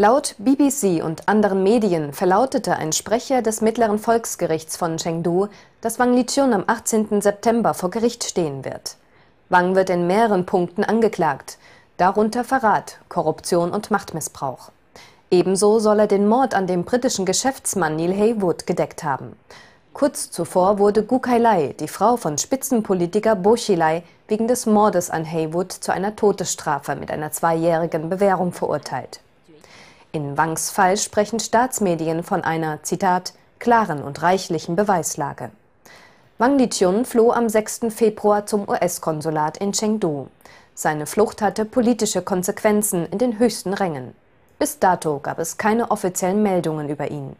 Laut BBC und anderen Medien verlautete ein Sprecher des Mittleren Volksgerichts von Chengdu, dass Wang Lichun am 18. September vor Gericht stehen wird. Wang wird in mehreren Punkten angeklagt, darunter Verrat, Korruption und Machtmissbrauch. Ebenso soll er den Mord an dem britischen Geschäftsmann Neil Haywood gedeckt haben. Kurz zuvor wurde Gu Kailai, die Frau von Spitzenpolitiker Bo Xilai, wegen des Mordes an Haywood zu einer Todesstrafe mit einer zweijährigen Bewährung verurteilt. In Wangs Fall sprechen Staatsmedien von einer, Zitat, klaren und reichlichen Beweislage. Wang Lichun floh am 6. Februar zum US-Konsulat in Chengdu. Seine Flucht hatte politische Konsequenzen in den höchsten Rängen. Bis dato gab es keine offiziellen Meldungen über ihn.